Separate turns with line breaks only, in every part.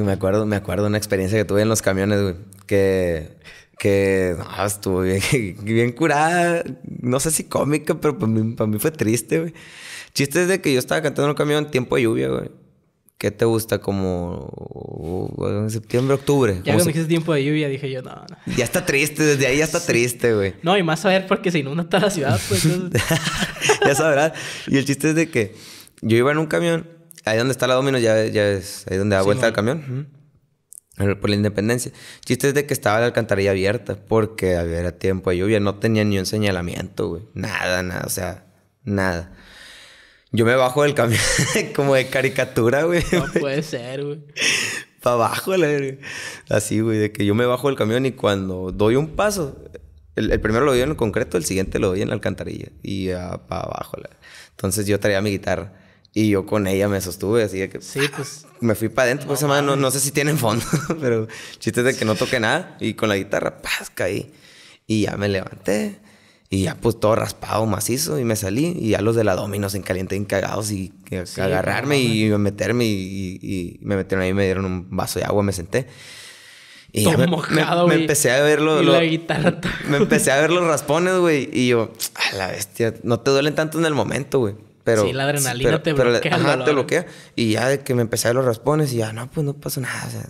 Me acuerdo, me acuerdo una experiencia que tuve en los camiones, güey, que, que estuvo bien, curada, no sé si cómica, pero para mí, fue triste, güey. Chiste es de que yo estaba cantando en un camión en tiempo de lluvia, güey. ¿Qué te gusta? Como en uh, septiembre, octubre. Ya cuando
dijiste tiempo de lluvia, dije yo, no, no.
Ya está triste, desde ahí ya está triste, güey.
No, y más a ver porque se inunda toda la ciudad, pues.
ya sabrás. Y el chiste es de que yo iba en un camión Ahí donde está la Dominos, ya, ya es ahí donde da vuelta el camión. Por la independencia. Chiste es de que estaba la alcantarilla abierta porque había tiempo de lluvia. No tenía ni un señalamiento, güey. Nada, nada, o sea, nada. Yo me bajo del camión como de caricatura, güey. No puede ser, güey. Para abajo, Así, güey, de que yo me bajo del camión y cuando doy un paso, el, primero lo doy en el concreto, el siguiente lo doy en la alcantarilla y uh, para abajo. La... Entonces yo traía mi guitarra. Y yo con ella me sostuve, así que. Sí, ¡ah! pues. Me fui para adentro, pues, mano, no, sé si tienen fondo, pero chistes de que no toque nada. Y con la guitarra, pasca caí. Y ya me levanté. Y ya, pues todo raspado, macizo. Y me salí. Y ya los de la Dominos en caliente, cagados Y agarrarme y meterme. Y, me metieron ahí, me dieron un vaso de agua, me senté. Y me, empecé a ver los, la guitarra. Me empecé a ver los raspones, güey. Y yo, a la bestia, no te duelen tanto en el momento, güey. Pero, sí, la adrenalina te bloquea. te Y ya de que me empecé a los raspones y ya, no, pues no pasa nada. O sea,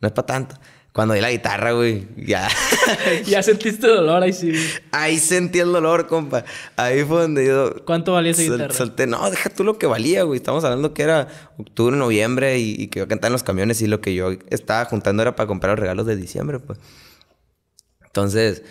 no es para tanto. Cuando di la guitarra, güey, ya. ya sentiste dolor ahí sí. Ahí sentí el dolor, compa. Ahí fue donde yo. ¿Cuánto valía esa guitarra? no, deja tú lo que valía, güey. Estamos hablando que era octubre, noviembre y, que yo cantaba en los camiones y lo que yo estaba juntando era para comprar los regalos de diciembre, pues. Entonces,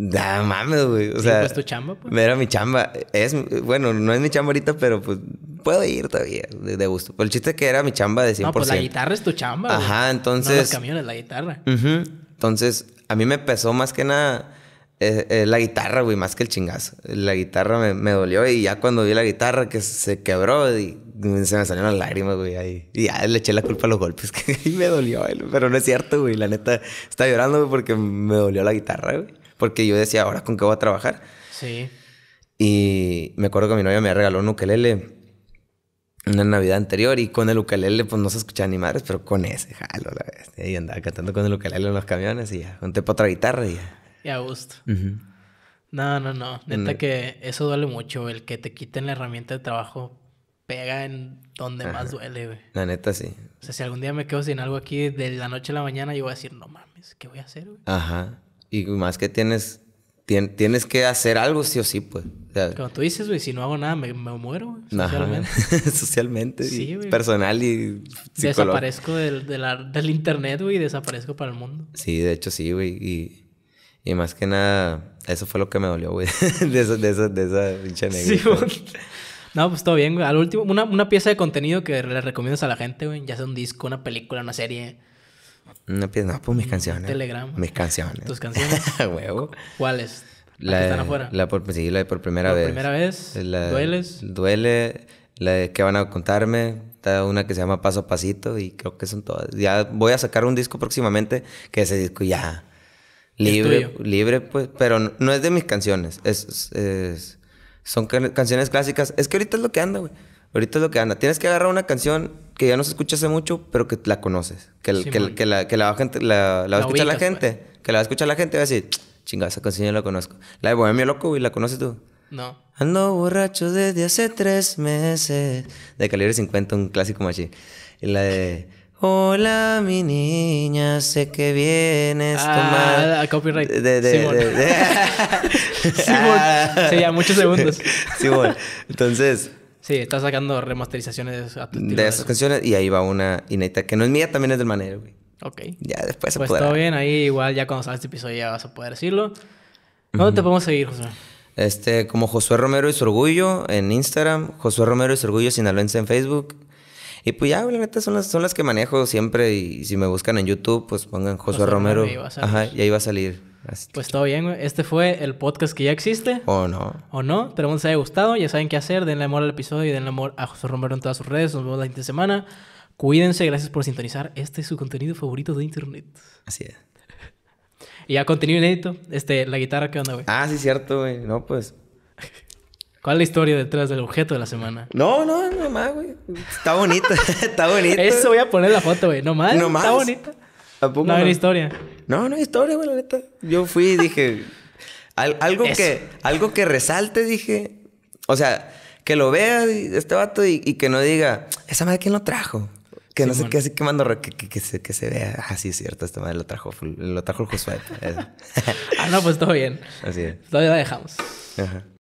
Da mames, güey. O sea, pues tu chamba, pues. Era mi chamba. Es, bueno, no es mi chamba ahorita, pero pues puedo ir todavía, de, gusto. Pero el chiste que era mi chamba de 100%. No, pues la guitarra
es tu chamba. Ajá,
entonces. No los
camiones, la guitarra.
Entonces, a mí me pesó más que nada eh, eh, la guitarra, güey, más que el chingazo. La guitarra me, dolió y ya cuando vi la guitarra que se quebró y se me salieron las lágrimas, güey, ahí. Y ya le eché la culpa a los golpes que me dolió, Pero no es cierto, güey. La neta, está llorando, porque me dolió la guitarra, güey porque yo decía, ahora con qué voy a trabajar. Sí. Y me acuerdo que mi novia me regaló un ukelele una Navidad anterior y con el ukelele pues no se escuchaba ni madres, pero con ese jalo la vez Y andaba cantando con el ukelele en los camiones y ya, junté para otra guitarra y
ya. a gusto. No, no, no. Neta que eso duele mucho. El que te quiten la herramienta de trabajo pega en donde más duele, güey. La neta sí. O sea, si algún día me quedo sin algo aquí de la noche a la mañana, yo voy a decir, no mames, ¿qué voy a hacer, güey?
Ajá. Y más que tienes, tienes que hacer algo sí o sí, pues.
Como tú dices, güey, si no hago nada me, me muero, socialmente. socialmente, sí, y personal
y Desaparezco
del, del internet, güey, y desaparezco para el mundo.
Sí, de hecho sí, güey. Y, más que nada, eso fue lo que me dolió, güey. de, esa, de, esa, pinche negra. Sí,
no, pues todo bien, güey. Al último, una, una pieza de contenido que le recomiendas a la gente, güey. Ya sea un disco, una película, una serie
no, no pues mis canciones. Telegram. Mis canciones. ¿Tus canciones? Huevo.
¿Cuáles? La, están afuera?
por, sí, la de por primera por vez. primera vez? ¿Dueles? Duele. La de que van a contarme. Está una que se llama Paso a Pasito y creo que son todas. Ya voy a sacar un disco próximamente que ese disco ya... Libre, libre, pues, pero no, es de mis canciones. Es, son canciones clásicas. Es que ahorita es lo que anda, güey. Ahorita es lo que anda. Tienes que agarrar una canción que ya no se escucha hace mucho, pero que la conoces. Que, la, que la, la, va a escuchar la pues. gente. Que la va a escuchar la gente y va a decir, chingada esa canción ya la conozco. La de Bohemia Loco, y ¿la conoces tú? No. Ando borracho desde hace tres meses. De calibre 50, un clásico machi. Y la de... Hola, mi niña, sé que vienes ah, ah, copyright. De, de, Simón. De,
Simón. Sí, ya, muchos segundos. Simón.
Entonces,
Sí, está sacando remasterizaciones de esas
canciones y ahí va una inédita que no es mía, también es del Manero, güey. Ok. Ya después se pues Pues todo
bien, ahí igual ya cuando salga este episodio ya vas a poder decirlo.
¿Dónde te podemos seguir, José? Este, como Josué Romero y su orgullo en Instagram, Josué Romero y su orgullo sinaloense en Facebook. Y pues ya, la son las, son las que manejo siempre. Y si me buscan en YouTube, pues pongan Josué, Romero. Ajá, y ahí va a salir
pues todo bien, güey. Este fue el podcast que ya existe. O no. O no. Esperemos que les haya gustado. Ya saben qué hacer. Denle amor al episodio y denle amor a José Romero en todas sus redes. Nos vemos la siguiente semana. Cuídense. Gracias por sintonizar. Este es su contenido favorito de internet. Así es. Y ya contenido inédito. Este, la guitarra, que onda, güey? Ah, sí, cierto, güey. No, pues... ¿Cuál es la historia detrás del objeto de la semana? No, no, no más, güey. Está bonita, está bonita. Eso voy a poner la foto, güey. No más, Está bonita. no, no? hay historia.
No, no hay historia, güey, la neta. Yo fui y dije. algo, que, algo que resalte, dije. O sea, que lo vea este vato y, que no diga, esa madre, ¿quién lo trajo? Que no sé qué, así que, que, que, se, que se vea. Ah, sí, es cierto, esta madre lo trajo, lo trajo el Josué. ah, no, pues todo bien. Así es. Todavía la dejamos. Ajá.